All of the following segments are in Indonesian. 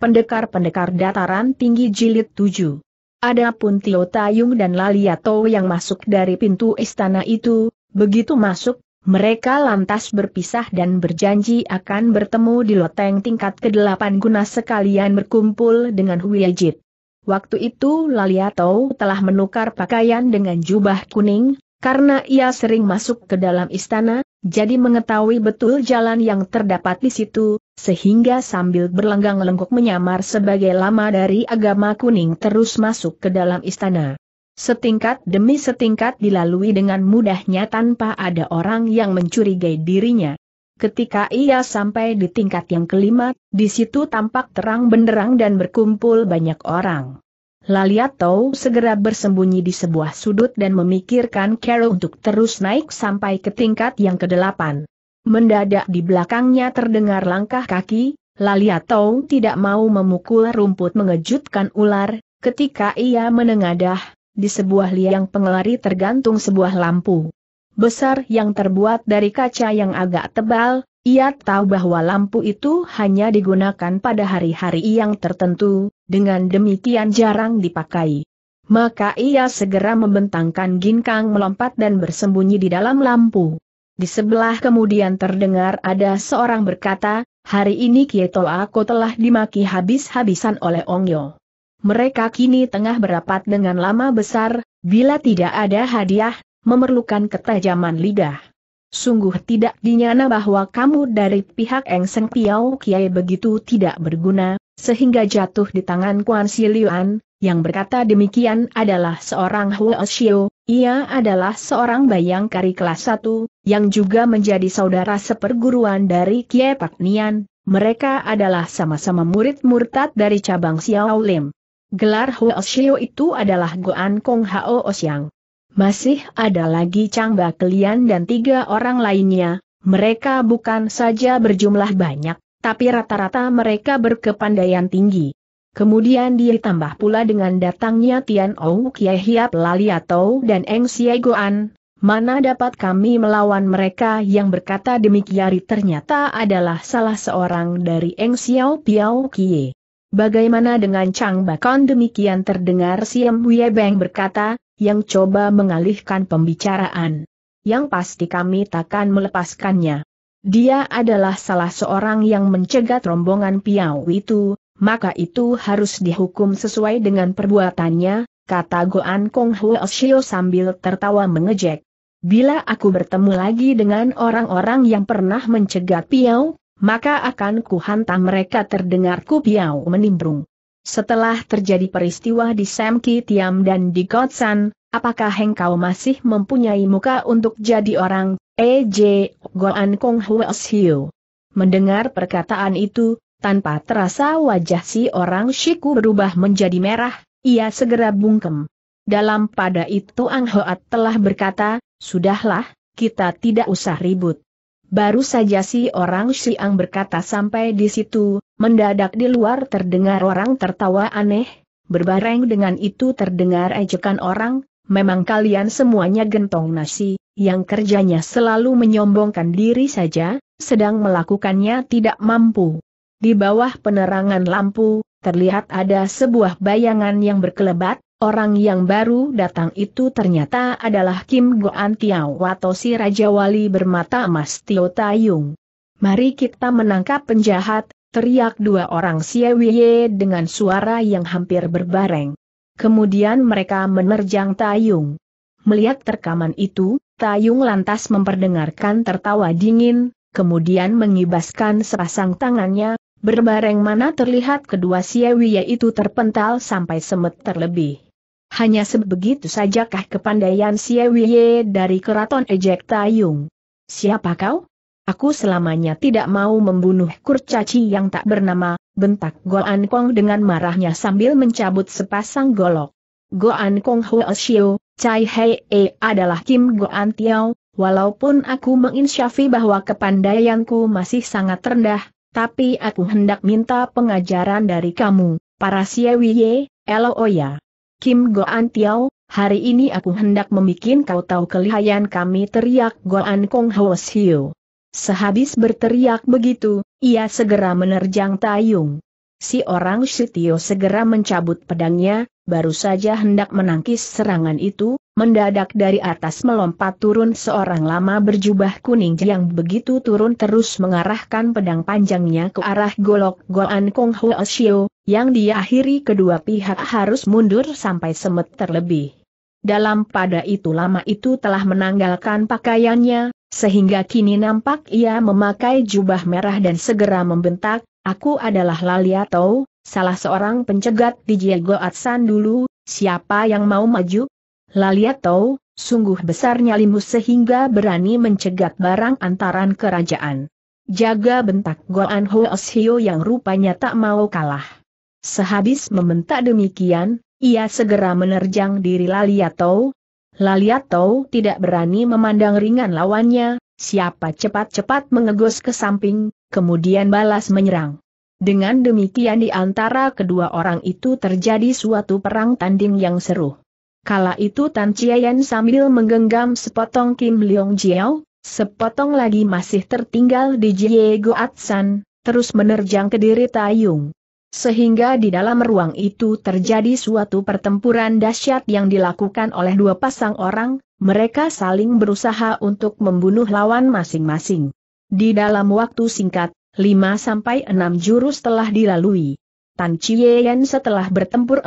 pendekar-pendekar dataran tinggi jilid 7. Adapun Tio Tayung dan Laliato yang masuk dari pintu istana itu, begitu masuk, mereka lantas berpisah dan berjanji akan bertemu di loteng tingkat ke-8 guna sekalian berkumpul dengan Huyajit. Waktu itu Laliato telah menukar pakaian dengan jubah kuning, karena ia sering masuk ke dalam istana, jadi mengetahui betul jalan yang terdapat di situ, sehingga sambil berlenggang lengkuk menyamar sebagai lama dari agama kuning terus masuk ke dalam istana. Setingkat demi setingkat dilalui dengan mudahnya tanpa ada orang yang mencurigai dirinya. Ketika ia sampai di tingkat yang kelima, di situ tampak terang benderang dan berkumpul banyak orang. Laliatou segera bersembunyi di sebuah sudut dan memikirkan Carol untuk terus naik sampai ke tingkat yang kedelapan. Mendadak di belakangnya terdengar langkah kaki, Laliatou tidak mau memukul rumput mengejutkan ular, ketika ia menengadah, di sebuah liang pengelari tergantung sebuah lampu besar yang terbuat dari kaca yang agak tebal, ia tahu bahwa lampu itu hanya digunakan pada hari-hari yang tertentu, dengan demikian jarang dipakai. Maka ia segera membentangkan ginkang melompat dan bersembunyi di dalam lampu. Di sebelah kemudian terdengar ada seorang berkata, hari ini Kieto aku telah dimaki habis-habisan oleh Ongyo. Mereka kini tengah berapat dengan lama besar, bila tidak ada hadiah, memerlukan ketajaman lidah. Sungguh tidak dinyana bahwa kamu dari pihak Eng Seng Piao Kiai begitu tidak berguna, sehingga jatuh di tangan Kuan Siliuan, yang berkata demikian adalah seorang Huo Xiao. ia adalah seorang bayangkari kelas satu, yang juga menjadi saudara seperguruan dari Kiai Pak Nian, mereka adalah sama-sama murid murtad dari cabang Xiao Lim. Gelar Huo Xiao itu adalah Goan Kong Hao Xiang. Masih ada lagi Ba Kelian dan tiga orang lainnya, mereka bukan saja berjumlah banyak, tapi rata-rata mereka berkepandaian tinggi. Kemudian ditambah pula dengan datangnya Tian Ou Kie Hiap Laliato dan Eng Xie Goan, mana dapat kami melawan mereka yang berkata demikian ternyata adalah salah seorang dari Eng Xiao Piao Kie. Bagaimana dengan Chang Bakon demikian terdengar Siem Wei Beng berkata, yang coba mengalihkan pembicaraan. Yang pasti kami takkan melepaskannya. Dia adalah salah seorang yang mencegat rombongan Piau itu, maka itu harus dihukum sesuai dengan perbuatannya, kata Goan Kong Huo Shio sambil tertawa mengejek. Bila aku bertemu lagi dengan orang-orang yang pernah mencegat Piau, maka akan kuhantam mereka terdengarku Piau menimbrung. Setelah terjadi peristiwa di Semki Tiam dan di Godsan, apakah engkau masih mempunyai muka untuk jadi orang, E.J. Goan Kong Hwes Hiu? Mendengar perkataan itu, tanpa terasa wajah si orang Shiku berubah menjadi merah, ia segera bungkem. Dalam pada itu Ang Hoat telah berkata, Sudahlah, kita tidak usah ribut. Baru saja si orang Siang berkata sampai di situ, mendadak di luar terdengar orang tertawa aneh, berbareng dengan itu terdengar ejekan orang, memang kalian semuanya gentong nasi, yang kerjanya selalu menyombongkan diri saja, sedang melakukannya tidak mampu. Di bawah penerangan lampu, terlihat ada sebuah bayangan yang berkelebat, Orang yang baru datang itu ternyata adalah Kim Goan Tiao atau si Raja Wali bermata emas Tio Tayung. Mari kita menangkap penjahat, teriak dua orang Siewiye dengan suara yang hampir berbareng. Kemudian mereka menerjang Tayung. Melihat terkaman itu, Tayung lantas memperdengarkan tertawa dingin, kemudian mengibaskan sepasang tangannya, berbareng mana terlihat kedua Siewiye itu terpental sampai semeter terlebih. Hanya sebegitu sajakah kepandaian Siewie dari keraton Ejek Tayung? Siapa kau? Aku selamanya tidak mau membunuh kurcaci yang tak bernama, bentak Goan Kong dengan marahnya sambil mencabut sepasang golok. Goan Kong Huo Xiu, Cai Hei E adalah Kim Goan Tiao, walaupun aku menginsyafi bahwa kepandaianku masih sangat rendah, tapi aku hendak minta pengajaran dari kamu, para Siewie, Eloya. Kim Goan Tiao, hari ini aku hendak membuat kau tahu kelihayan kami teriak Goan Kong Ho Siu. Sehabis berteriak begitu, ia segera menerjang Tayung. Si orang Sutio segera mencabut pedangnya, baru saja hendak menangkis serangan itu, mendadak dari atas melompat turun seorang lama berjubah kuning yang begitu turun terus mengarahkan pedang panjangnya ke arah golok Goan Kong Hwa Oshio, yang diakhiri kedua pihak harus mundur sampai semeter terlebih. Dalam pada itu lama itu telah menanggalkan pakaiannya, sehingga kini nampak ia memakai jubah merah dan segera membentak, Aku adalah Laliatou, salah seorang pencegat di Diego Atsan dulu, siapa yang mau maju? Laliat sungguh besarnya nyalimu sehingga berani mencegat barang antaran kerajaan. Jaga bentak Goan Hoos yang rupanya tak mau kalah. Sehabis membentak demikian, ia segera menerjang diri Laliato. Laliato tidak berani memandang ringan lawannya, siapa cepat-cepat mengegos ke samping, kemudian balas menyerang. Dengan demikian di antara kedua orang itu terjadi suatu perang tanding yang seru. Kala itu Tan Chiyan sambil menggenggam sepotong Kim Leong Jiao, sepotong lagi masih tertinggal di Jiego Atsan, terus menerjang ke diri Tayung. Sehingga di dalam ruang itu terjadi suatu pertempuran dahsyat yang dilakukan oleh dua pasang orang, mereka saling berusaha untuk membunuh lawan masing-masing. Di dalam waktu singkat, 5-6 jurus telah dilalui. Tan Chien setelah bertempur 60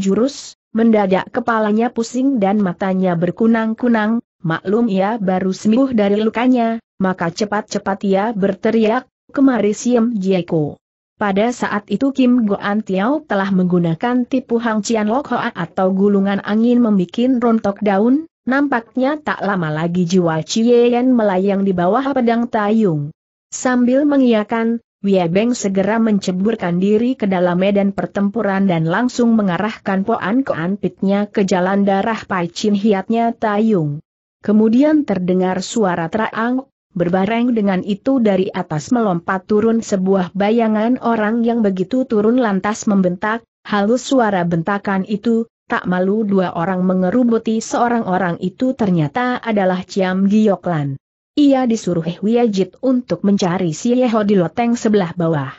jurus, mendadak kepalanya pusing dan matanya berkunang-kunang, maklum ia ya, baru sembuh dari lukanya, maka cepat-cepat ia berteriak, kemari Siem Jieko. Pada saat itu Kim Goan Tiao telah menggunakan tipu Hang Cian Lok Hoa atau gulungan angin membuat rontok daun, nampaknya tak lama lagi jiwa Chien melayang di bawah pedang Tayung. Sambil mengiyakan, Beng segera menceburkan diri ke dalam medan pertempuran dan langsung mengarahkan poan keanpitnya ke jalan darah Pai Chin hiatnya Tayung. Kemudian terdengar suara terang, berbareng dengan itu dari atas melompat turun sebuah bayangan orang yang begitu turun lantas membentak, halus suara bentakan itu, tak malu dua orang mengerubuti seorang orang itu ternyata adalah Ciam Gioklan ia disuruh Hwia untuk mencari si Yeho di loteng sebelah bawah.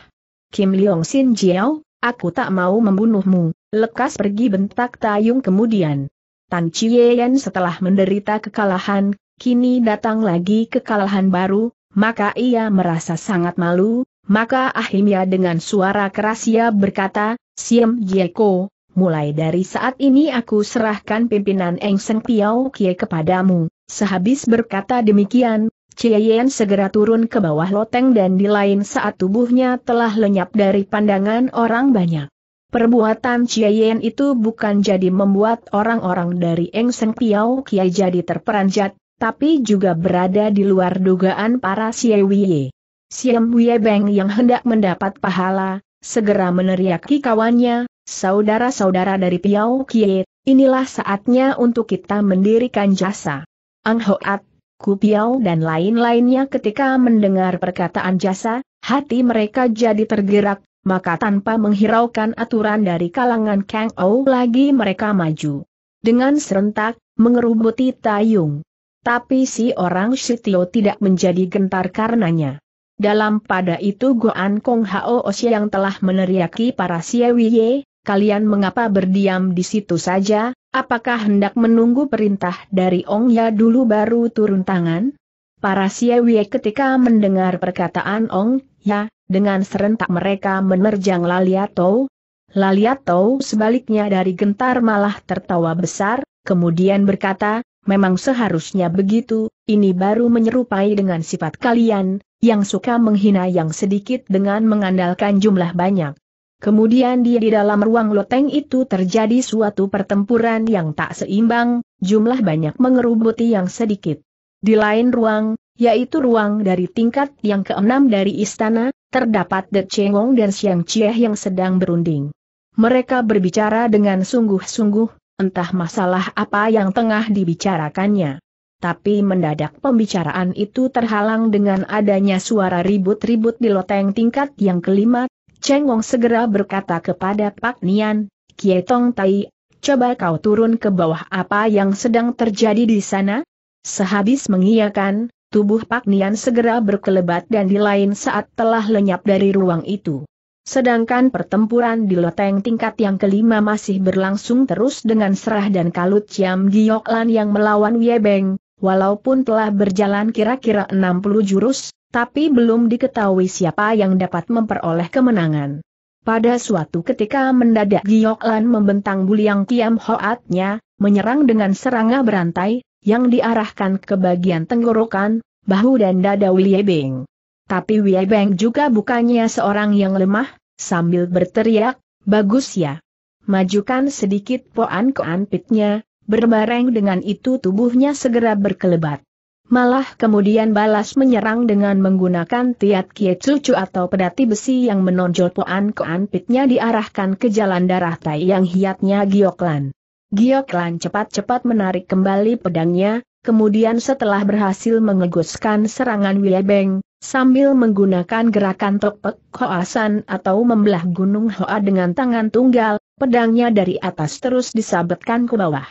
Kim Leong Sin Jiao, aku tak mau membunuhmu, lekas pergi bentak Tayung kemudian. Tan Yen setelah menderita kekalahan, kini datang lagi kekalahan baru, maka ia merasa sangat malu, maka akhirnya dengan suara keras ia berkata, Siem Jieko, mulai dari saat ini aku serahkan pimpinan Eng Seng Piao Kie kepadamu, Sehabis berkata demikian, Cieyen segera turun ke bawah loteng dan di lain saat tubuhnya telah lenyap dari pandangan orang banyak. Perbuatan Cieyen itu bukan jadi membuat orang-orang dari Eng Seng Piao Kiai jadi terperanjat, tapi juga berada di luar dugaan para Siem Siam Beng yang hendak mendapat pahala, segera meneriaki kawannya, saudara-saudara dari Piao kiai, inilah saatnya untuk kita mendirikan jasa. Ang Hoat, Kupiao dan lain-lainnya ketika mendengar perkataan jasa, hati mereka jadi tergerak, maka tanpa menghiraukan aturan dari kalangan Kang Ou lagi mereka maju. Dengan serentak, mengerubuti Tayung. Tapi si orang Sitio tidak menjadi gentar karenanya. Dalam pada itu Goan Kong Hao Osi yang telah meneriaki para Siewiye, kalian mengapa berdiam di situ saja, Apakah hendak menunggu perintah dari Ong Ya dulu baru turun tangan? Para Siewie ketika mendengar perkataan Ong Ya, dengan serentak mereka menerjang Laliato. Laliato sebaliknya dari gentar malah tertawa besar, kemudian berkata, memang seharusnya begitu, ini baru menyerupai dengan sifat kalian, yang suka menghina yang sedikit dengan mengandalkan jumlah banyak. Kemudian di dalam ruang loteng itu terjadi suatu pertempuran yang tak seimbang, jumlah banyak mengerubuti yang sedikit. Di lain ruang, yaitu ruang dari tingkat yang keenam dari istana, terdapat De Chengong dan Siang Chieh yang sedang berunding. Mereka berbicara dengan sungguh-sungguh, entah masalah apa yang tengah dibicarakannya. Tapi mendadak pembicaraan itu terhalang dengan adanya suara ribut-ribut di loteng tingkat yang kelima, Cheng Wong segera berkata kepada Pak Nian, Kie Tong Tai, coba kau turun ke bawah apa yang sedang terjadi di sana? Sehabis mengiyakan, tubuh Pak Nian segera berkelebat dan di lain saat telah lenyap dari ruang itu. Sedangkan pertempuran di loteng tingkat yang kelima masih berlangsung terus dengan serah dan kalut Ciam Gioklan yang melawan Wiebeng, walaupun telah berjalan kira-kira 60 jurus, tapi belum diketahui siapa yang dapat memperoleh kemenangan. Pada suatu ketika mendadak Giok Lan membentang buliang Kiam Hoatnya, menyerang dengan serangga berantai, yang diarahkan ke bagian tenggorokan, bahu dan dada Wei Beng. Tapi Wei Beng juga bukannya seorang yang lemah, sambil berteriak, bagus ya. Majukan sedikit poan keanpitnya, berbareng dengan itu tubuhnya segera berkelebat. Malah kemudian balas menyerang dengan menggunakan tiat kie cucu atau pedati besi yang menonjol poan anpitnya diarahkan ke jalan darah tai yang hiatnya Gioklan. Gioklan cepat-cepat menarik kembali pedangnya, kemudian setelah berhasil mengeguskan serangan Wiebeng, sambil menggunakan gerakan topek hoasan atau membelah gunung hoa dengan tangan tunggal, pedangnya dari atas terus disabetkan ke bawah.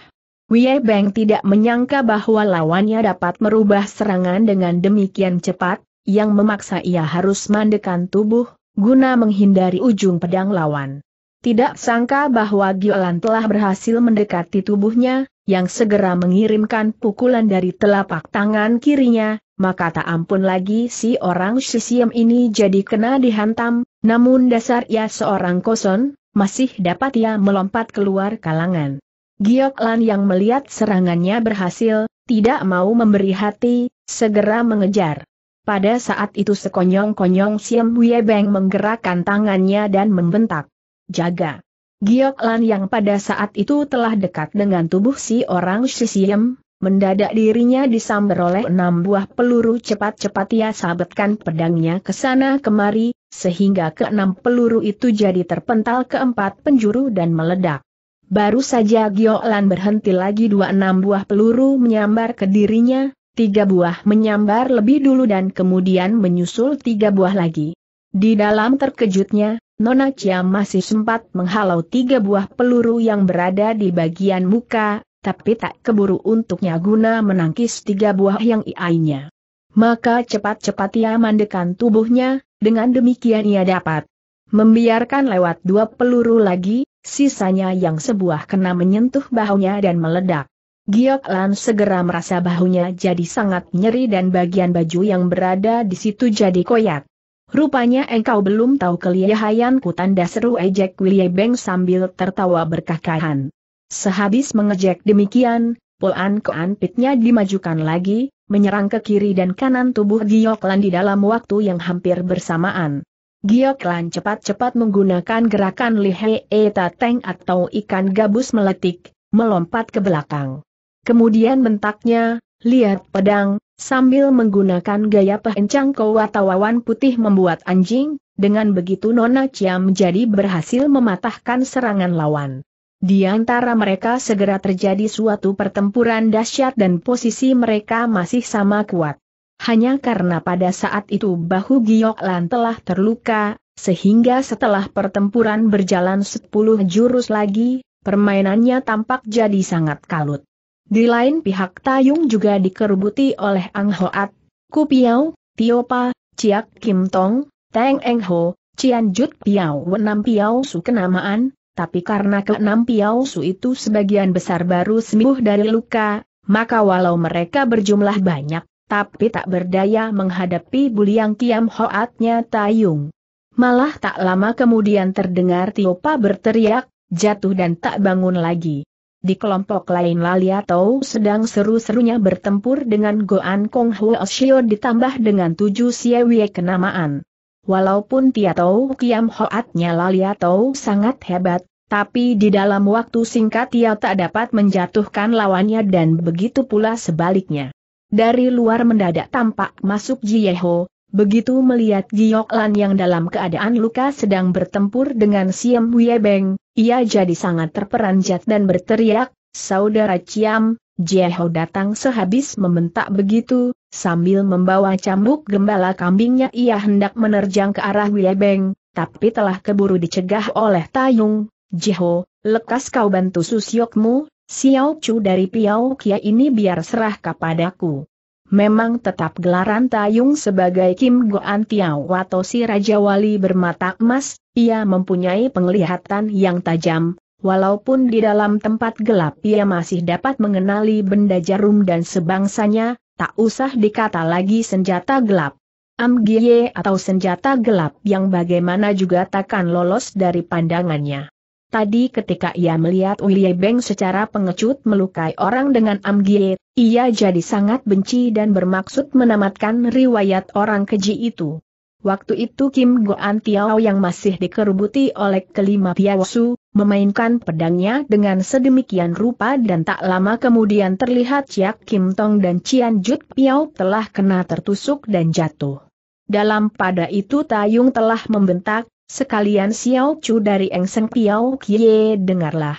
Wie Beng tidak menyangka bahwa lawannya dapat merubah serangan dengan demikian cepat, yang memaksa ia harus mandekan tubuh, guna menghindari ujung pedang lawan. Tidak sangka bahwa Giolan telah berhasil mendekati tubuhnya, yang segera mengirimkan pukulan dari telapak tangan kirinya, maka tak ampun lagi si orang sisiem ini jadi kena dihantam, namun dasar ia seorang koson, masih dapat ia melompat keluar kalangan. Giok Lan yang melihat serangannya berhasil, tidak mau memberi hati, segera mengejar. Pada saat itu sekonyong-konyong Siam Beng menggerakkan tangannya dan membentak. Jaga! Giok Lan yang pada saat itu telah dekat dengan tubuh si orang Siem, mendadak dirinya disamber oleh enam buah peluru cepat-cepat ia sabetkan pedangnya ke sana kemari, sehingga keenam peluru itu jadi terpental ke empat penjuru dan meledak. Baru saja Giolan berhenti lagi dua enam buah peluru menyambar ke dirinya, tiga buah menyambar lebih dulu dan kemudian menyusul tiga buah lagi. Di dalam terkejutnya, Nona Chia masih sempat menghalau tiga buah peluru yang berada di bagian muka, tapi tak keburu untuknya guna menangkis tiga buah yang iainya. Maka cepat-cepat ia mandekan tubuhnya, dengan demikian ia dapat membiarkan lewat dua peluru lagi, sisanya yang sebuah kena menyentuh bahunya dan meledak. Giok Lan segera merasa bahunya jadi sangat nyeri dan bagian baju yang berada di situ jadi koyak. Rupanya engkau belum tahu kelihayanku tanda seru ejek Wilye Beng sambil tertawa berkakahan. Sehabis mengejek demikian, polan Koan Pitnya dimajukan lagi, menyerang ke kiri dan kanan tubuh Giok Lan di dalam waktu yang hampir bersamaan. Lan cepat-cepat menggunakan gerakan lihei e tateng atau ikan gabus meletik, melompat ke belakang. Kemudian bentaknya, lihat pedang, sambil menggunakan gaya pehencang wawan putih membuat anjing, dengan begitu Nona Chia menjadi berhasil mematahkan serangan lawan. Di antara mereka segera terjadi suatu pertempuran dahsyat dan posisi mereka masih sama kuat. Hanya karena pada saat itu bahu Giok Lan telah terluka, sehingga setelah pertempuran berjalan 10 jurus lagi, permainannya tampak jadi sangat kalut. Di lain pihak Tayung juga dikerubuti oleh Ang Hoat, Kupiao, Tiopa, Ciak Kim Tong, Teng Eng Ho, Cian Jut Piao Wenam Piao Su kenamaan, tapi karena keenam Piao Su itu sebagian besar baru sembuh dari luka, maka walau mereka berjumlah banyak, tapi tak berdaya menghadapi buliang kiam hoatnya Tayung. Malah tak lama kemudian terdengar Tiopa berteriak, jatuh dan tak bangun lagi. Di kelompok lain Lalia Tau sedang seru-serunya bertempur dengan Goan Kong Huo Shio ditambah dengan tujuh siewie kenamaan. Walaupun Tia Tau kiam hoatnya Lalia Tau sangat hebat, tapi di dalam waktu singkat ia tak dapat menjatuhkan lawannya dan begitu pula sebaliknya. Dari luar mendadak tampak masuk Jieho, begitu melihat Giok Lan yang dalam keadaan luka sedang bertempur dengan Siem Beng, ia jadi sangat terperanjat dan berteriak, Saudara Ciam, Jieho datang sehabis membentak begitu, sambil membawa cambuk gembala kambingnya ia hendak menerjang ke arah Beng, tapi telah keburu dicegah oleh Tayung, Jieho, lekas kau bantu susyokmu, Xiao Chu dari Piao Kia ini biar serah kepadaku. Memang tetap gelaran Tayung sebagai Kim Goan Tiao atau si Raja Wali bermata emas, ia mempunyai penglihatan yang tajam, walaupun di dalam tempat gelap ia masih dapat mengenali benda jarum dan sebangsanya, tak usah dikata lagi senjata gelap. Amgye atau senjata gelap yang bagaimana juga takkan lolos dari pandangannya. Tadi ketika ia melihat Willie Beng secara pengecut melukai orang dengan Amgie, ia jadi sangat benci dan bermaksud menamatkan riwayat orang keji itu. Waktu itu Kim Goan Tiao yang masih dikerubuti oleh kelima Su memainkan pedangnya dengan sedemikian rupa dan tak lama kemudian terlihat Chia Kim Tong dan Cian Jut Piao telah kena tertusuk dan jatuh. Dalam pada itu Tayung telah membentak, Sekalian Xiao Chu dari engseng Piao Kie dengarlah.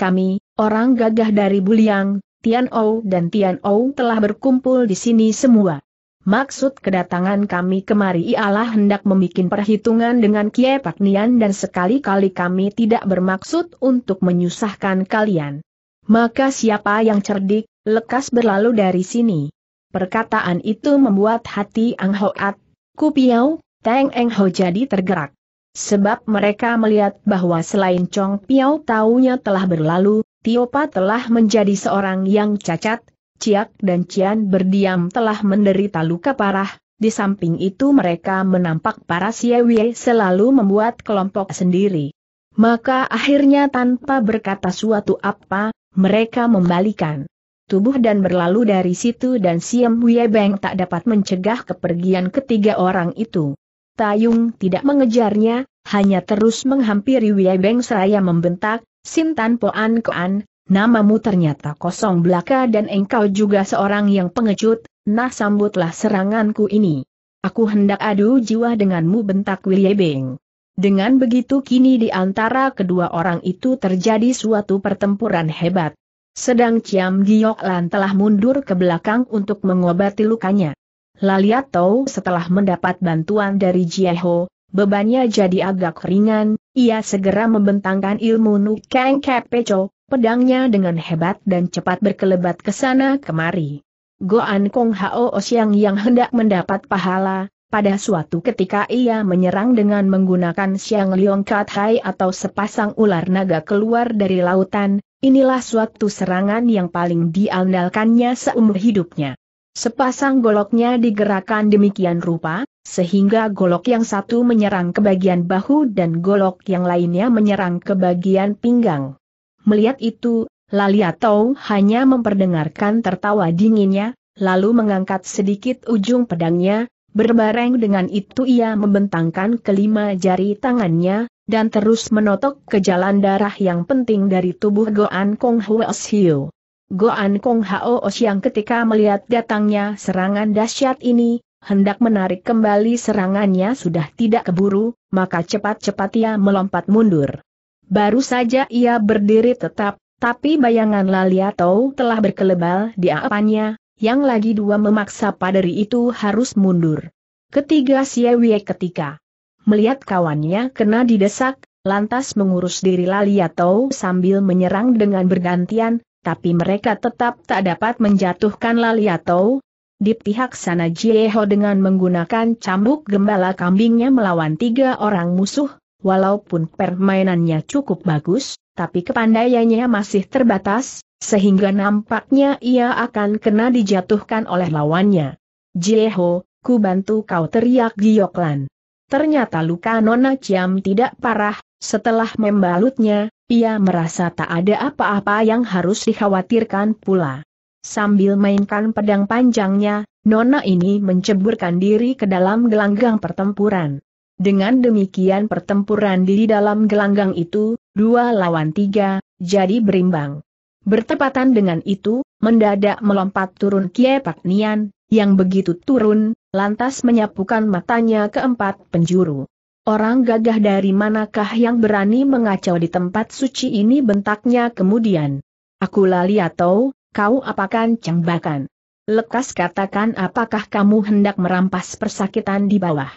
Kami, orang gagah dari Buliang, Tian Ou dan Tian Ou telah berkumpul di sini semua. Maksud kedatangan kami kemari ialah hendak membuat perhitungan dengan Kie Pak Nian dan sekali-kali kami tidak bermaksud untuk menyusahkan kalian. Maka siapa yang cerdik, lekas berlalu dari sini. Perkataan itu membuat hati Ang Hoat, Piao, Teng Eng Ho jadi tergerak. Sebab mereka melihat bahwa selain Chong Piao taunya telah berlalu, Tiopa telah menjadi seorang yang cacat, Ciak dan Cian berdiam telah menderita luka parah, di samping itu mereka menampak para Siewie selalu membuat kelompok sendiri. Maka akhirnya tanpa berkata suatu apa, mereka membalikan tubuh dan berlalu dari situ dan Siem Wiebeng tak dapat mencegah kepergian ketiga orang itu. Tayung tidak mengejarnya, hanya terus menghampiri Wei Beng seraya membentak, Sintan Poan Koan, namamu ternyata kosong belaka dan engkau juga seorang yang pengecut, nah sambutlah seranganku ini. Aku hendak adu jiwa denganmu bentak Wei Beng. Dengan begitu kini di antara kedua orang itu terjadi suatu pertempuran hebat. Sedang Ciam Giok Lan telah mundur ke belakang untuk mengobati lukanya. Laliato setelah mendapat bantuan dari Jieho, bebannya jadi agak ringan, ia segera membentangkan ilmu Nukeng Kepeco, pedangnya dengan hebat dan cepat berkelebat ke sana kemari. Goan Kong Hao Osiang yang hendak mendapat pahala, pada suatu ketika ia menyerang dengan menggunakan siang liong hai atau sepasang ular naga keluar dari lautan, inilah suatu serangan yang paling diandalkannya seumur hidupnya. Sepasang goloknya digerakkan demikian rupa, sehingga golok yang satu menyerang ke bagian bahu dan golok yang lainnya menyerang ke bagian pinggang. Melihat itu, Laliatou hanya memperdengarkan tertawa dinginnya, lalu mengangkat sedikit ujung pedangnya, berbareng dengan itu ia membentangkan kelima jari tangannya, dan terus menotok ke jalan darah yang penting dari tubuh Goan Kong Huo Xiu. Goan Kong Hao yang ketika melihat datangnya serangan dahsyat ini, hendak menarik kembali serangannya sudah tidak keburu, maka cepat-cepat ia melompat mundur. Baru saja ia berdiri tetap, tapi bayangan Lalia Tau telah berkelebal di apanya, yang lagi dua memaksa paderi itu harus mundur. Ketiga Siewie ketika melihat kawannya kena didesak, lantas mengurus diri Lalia Tau sambil menyerang dengan bergantian, tapi mereka tetap tak dapat menjatuhkan Laliato. Di pihak sana Jieho dengan menggunakan cambuk gembala kambingnya melawan tiga orang musuh, walaupun permainannya cukup bagus, tapi kepandaiannya masih terbatas, sehingga nampaknya ia akan kena dijatuhkan oleh lawannya. Jieho, ku bantu kau teriak Gioklan. Ternyata luka Nona Ciam tidak parah, setelah membalutnya, ia merasa tak ada apa-apa yang harus dikhawatirkan pula. Sambil mainkan pedang panjangnya, Nona ini menceburkan diri ke dalam gelanggang pertempuran. Dengan demikian pertempuran di dalam gelanggang itu, dua lawan tiga, jadi berimbang. Bertepatan dengan itu, mendadak melompat turun Kie Nian, yang begitu turun, lantas menyapukan matanya ke empat penjuru. Orang gagah dari manakah yang berani mengacau di tempat suci ini bentaknya kemudian. Aku lali atau, kau apakan cembakan? Lekas katakan apakah kamu hendak merampas persakitan di bawah.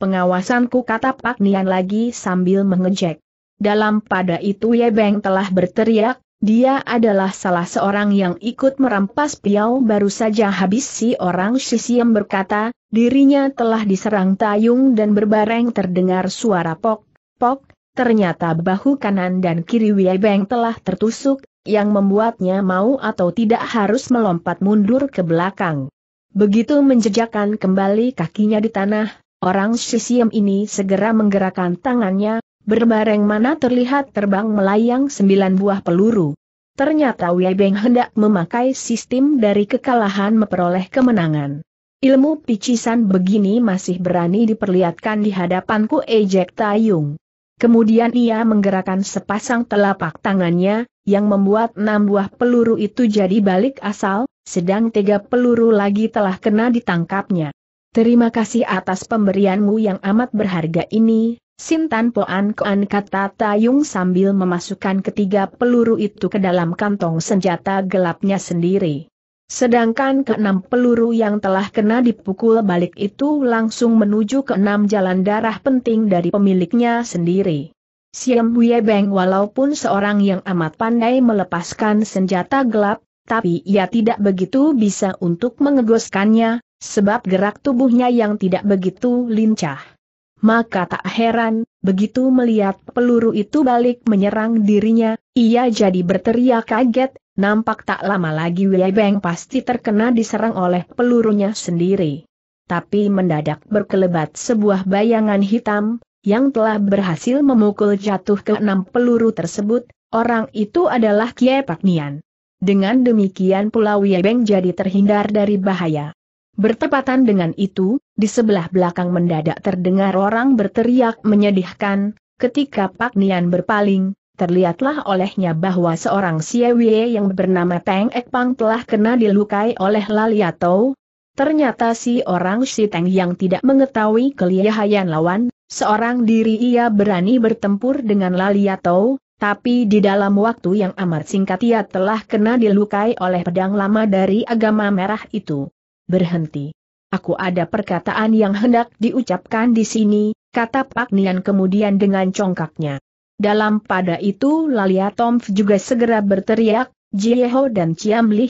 Pengawasanku kata Pak Nian lagi sambil mengejek. Dalam pada itu Yebeng telah berteriak, dia adalah salah seorang yang ikut merampas piau baru saja habis si orang Shisiem berkata, dirinya telah diserang tayung dan berbareng terdengar suara pok, pok, ternyata bahu kanan dan kiri Wiebeng telah tertusuk, yang membuatnya mau atau tidak harus melompat mundur ke belakang. Begitu menjejakkan kembali kakinya di tanah, orang Sisiem ini segera menggerakkan tangannya, berbareng mana terlihat terbang melayang sembilan buah peluru. Ternyata Wei Beng hendak memakai sistem dari kekalahan memperoleh kemenangan. Ilmu picisan begini masih berani diperlihatkan di hadapanku ejek Tayung. Kemudian ia menggerakkan sepasang telapak tangannya, yang membuat enam buah peluru itu jadi balik asal, sedang tiga peluru lagi telah kena ditangkapnya. Terima kasih atas pemberianmu yang amat berharga ini, Sintan Poan Koan kata Tayung sambil memasukkan ketiga peluru itu ke dalam kantong senjata gelapnya sendiri. Sedangkan keenam peluru yang telah kena dipukul balik itu langsung menuju ke enam jalan darah penting dari pemiliknya sendiri. Siam Beng walaupun seorang yang amat pandai melepaskan senjata gelap, tapi ia tidak begitu bisa untuk mengegoskannya, sebab gerak tubuhnya yang tidak begitu lincah maka tak heran, begitu melihat peluru itu balik menyerang dirinya, ia jadi berteriak kaget, nampak tak lama lagi Wei Beng pasti terkena diserang oleh pelurunya sendiri. Tapi mendadak berkelebat sebuah bayangan hitam, yang telah berhasil memukul jatuh ke enam peluru tersebut, orang itu adalah Kie Pak Nian. Dengan demikian pula Wei Beng jadi terhindar dari bahaya. Bertepatan dengan itu, di sebelah belakang mendadak terdengar orang berteriak menyedihkan, ketika Pak Nian berpaling, terlihatlah olehnya bahwa seorang Siewie yang bernama Ek Pang telah kena dilukai oleh Laliato. Ternyata si orang si Teng yang tidak mengetahui kelihayan lawan, seorang diri ia berani bertempur dengan Laliato, tapi di dalam waktu yang amat singkat ia telah kena dilukai oleh pedang lama dari agama merah itu berhenti. Aku ada perkataan yang hendak diucapkan di sini, kata Pak Nian kemudian dengan congkaknya. Dalam pada itu Lalia Tomf juga segera berteriak, Jieho dan Ciam Li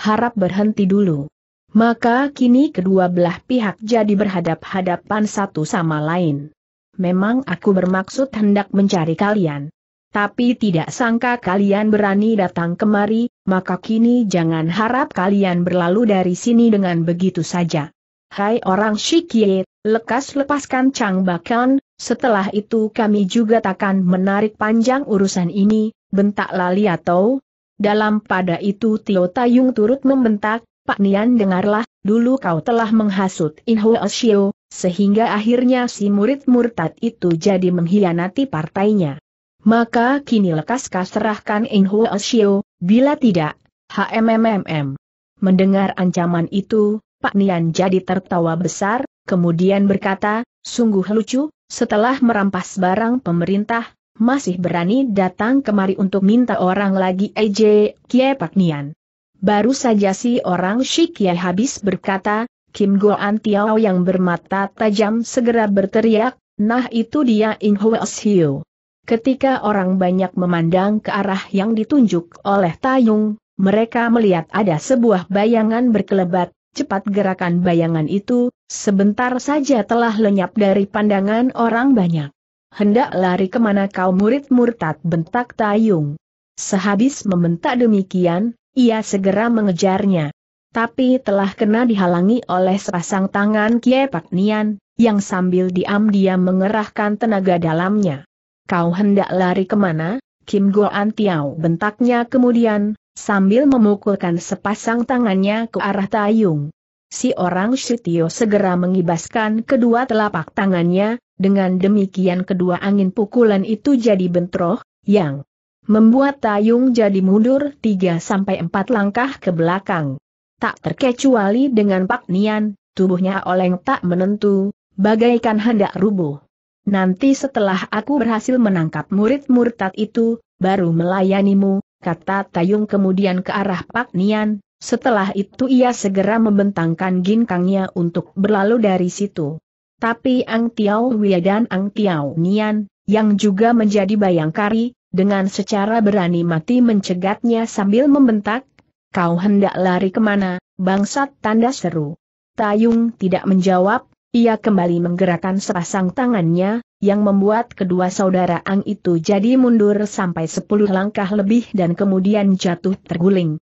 harap berhenti dulu. Maka kini kedua belah pihak jadi berhadap-hadapan satu sama lain. Memang aku bermaksud hendak mencari kalian. Tapi tidak sangka kalian berani datang kemari, maka kini jangan harap kalian berlalu dari sini dengan begitu saja. Hai orang Shikie, lekas lepaskan Chang Bakan, setelah itu kami juga takkan menarik panjang urusan ini, bentak Lali atau dalam pada itu Tio Tayung turut membentak, Pak Nian dengarlah, dulu kau telah menghasut Inho Oshio, sehingga akhirnya si murid murtad itu jadi mengkhianati partainya. Maka kini lekas kau serahkan Inho Oshio, Bila tidak, HMMMM. Mendengar ancaman itu, Pak Nian jadi tertawa besar, kemudian berkata, sungguh lucu, setelah merampas barang pemerintah, masih berani datang kemari untuk minta orang lagi EJ, Kie Pak Nian. Baru saja si orang Shikia habis berkata, Kim Goan Tiao yang bermata tajam segera berteriak, nah itu dia In Hwes Hiu. Ketika orang banyak memandang ke arah yang ditunjuk oleh Tayung, mereka melihat ada sebuah bayangan berkelebat, cepat gerakan bayangan itu, sebentar saja telah lenyap dari pandangan orang banyak. Hendak lari kemana kau murid murtad bentak Tayung. Sehabis membentak demikian, ia segera mengejarnya. Tapi telah kena dihalangi oleh sepasang tangan Kiai Patnian, yang sambil diam-diam mengerahkan tenaga dalamnya. Kau hendak lari kemana, Kim Go An Tiao bentaknya kemudian, sambil memukulkan sepasang tangannya ke arah Tayung. Si orang Shitio segera mengibaskan kedua telapak tangannya, dengan demikian kedua angin pukulan itu jadi bentroh, yang membuat Tayung jadi mundur 3-4 langkah ke belakang. Tak terkecuali dengan Pak Nian, tubuhnya oleng tak menentu, bagaikan hendak rubuh. Nanti setelah aku berhasil menangkap murid murtad itu, baru melayanimu, kata Tayung kemudian ke arah Pak Nian, setelah itu ia segera membentangkan ginkangnya untuk berlalu dari situ. Tapi Ang Tiao Wia dan Ang Tiao Nian, yang juga menjadi bayangkari, dengan secara berani mati mencegatnya sambil membentak, kau hendak lari kemana, bangsat tanda seru. Tayung tidak menjawab, ia kembali menggerakkan sepasang tangannya, yang membuat kedua saudara Ang itu jadi mundur sampai sepuluh langkah lebih dan kemudian jatuh terguling.